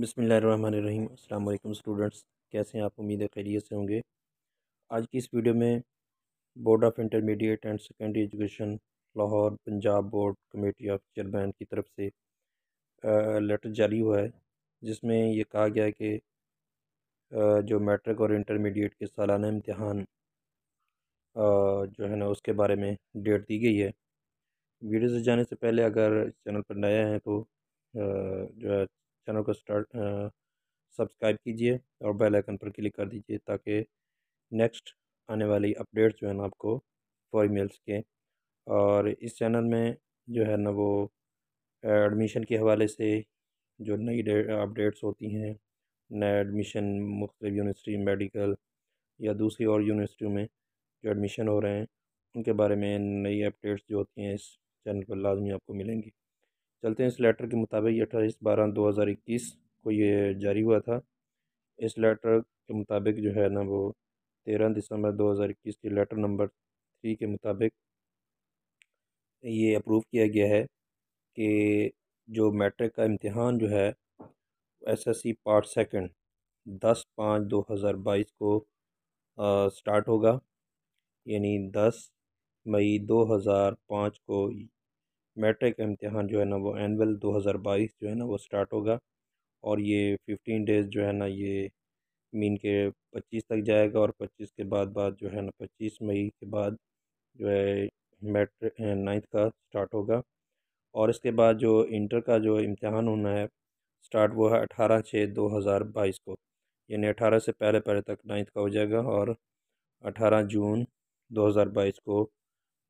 बसमीम अल्लाम स्टूडेंट्स कैसे हैं आप उम्मीद है खैरियत से होंगे आज की इस वीडियो में board of intermediate and secondary education Lahore Punjab board committee of chairman की तरफ से लेटर जारी हुआ है जिसमें यह कहा गया है कि जो मैट्रिक और इंटरमीडिएट के सालाना इम्तहान जो है ना उसके बारे में डेट दी गई है वीडियो से जाने से पहले अगर चैनल पर नया है तो जो है चैनल को स्टार्ट सब्सक्राइब कीजिए और बेल आइकन पर क्लिक कर दीजिए ताकि नेक्स्ट आने वाली अपडेट्स जो है ना आपको फॉरी मेल्स के और इस चैनल में जो है ना वो एडमिशन के हवाले से जो नई अपडेट्स होती हैं नए एडमिशन मुख्तलिफ यूनिवर्सिटी मेडिकल या दूसरी और यूनिवर्सिटियों में जो एडमिशन हो रहे हैं उनके बारे में नई अपडेट्स जो होती हैं इस चैनल पर लाजमी आपको मिलेंगी चलते हैं इस लेटर के मुताबिक अट्ठाईस बारह दो हज़ार इक्कीस को ये जारी हुआ था इस लेटर के मुताबिक जो है ना वो तेरह दिसंबर दो हज़ार इक्कीस के लेटर नंबर थ्री के मुताबिक ये अप्रूव किया गया है कि जो मैट्रिक का इम्तहान जो है एसएससी पार्ट सेकंड दस पाँच दो हज़ार बाईस को आ, स्टार्ट होगा यानी दस मई दो हज़ार पाँच को मैट्रिक इम्तहान जो है ना वो एनअल 2022 जो है ना वो स्टार्ट होगा और ये फिफ्टीन डेज़ जो है ना ये मीन के पच्चीस तक जाएगा और पच्चीस के बाद बाद जो है ना पच्चीस मई के बाद जो है मैट्रिक नाइन्थ का स्टार्ट होगा और इसके बाद जो इंटर का जो इम्तहान होना है स्टार्ट वो है अठारह छः दो हज़ार बाईस को यानी अठारह से पहले पहले तक नाइन्थ का हो जाएगा और अठारह जून दो हज़ार बाईस को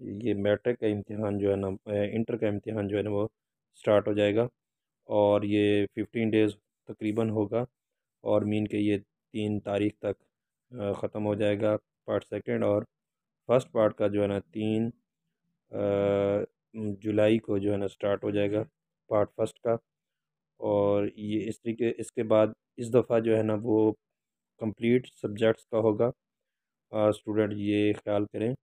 ये मैट्रिक का इम्तहान जो है ना इंटर का इम्तहान जो है ना वो स्टार्ट हो जाएगा और ये फिफ्टीन डेज़ तकरीबन होगा और मीन के ये तीन तारीख तक ख़त्म हो जाएगा पार्ट सेकंड और फर्स्ट पार्ट का जो है ना तीन जुलाई को जो है ना स्टार्ट हो जाएगा पार्ट फर्स्ट का और ये इस तरीके इसके बाद इस दफ़ा जो है ना वो कंप्लीट सब्जेक्ट्स का होगा स्टूडेंट ये ख्याल करें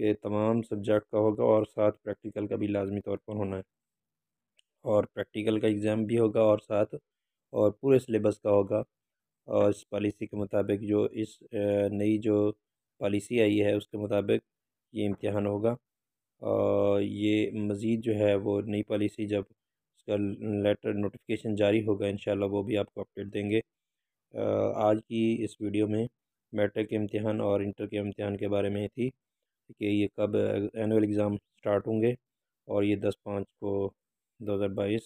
ये तमाम सब्जेक्ट का होगा और साथ प्रैक्टिकल का भी लाजमी तौर पर होना है और प्रैक्टिकल का एग्ज़ाम भी होगा और साथ और पूरे सिलेबस का होगा और इस पॉलिसी के मुताबिक जो इस नई जो पॉलिसी आई है उसके मुताबिक ये इम्तहान होगा और ये मज़ीद जो है वो नई पॉलिसी जब उसका लेटर नोटिफिकेशन जारी होगा इन वो भी आपको अपडेट देंगे आज की इस वीडियो में मैट्रिक के इम्तहान और इंटर के इम्तहान के बारे में थी कि ये कब एनुअल एग्ज़ाम स्टार्ट होंगे और ये दस पाँच को दो हज़ार बाईस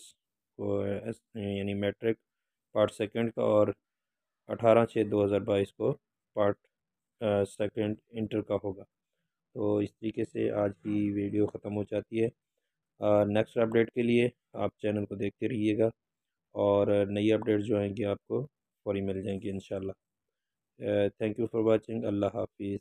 को यानी मैट्रिक पार्ट सेकंड का और अठारह छः दो हज़ार बाईस को पार्ट सेकंड इंटर का होगा तो इस तरीके से आज की वीडियो ख़त्म हो जाती है नेक्स्ट अपडेट के लिए आप चैनल को देखते रहिएगा और नई अपडेट जो आएंगी आपको फौरी मिल जाएंगी इन थैंक यू फॉर वॉचिंग अल्लाह हाफिज़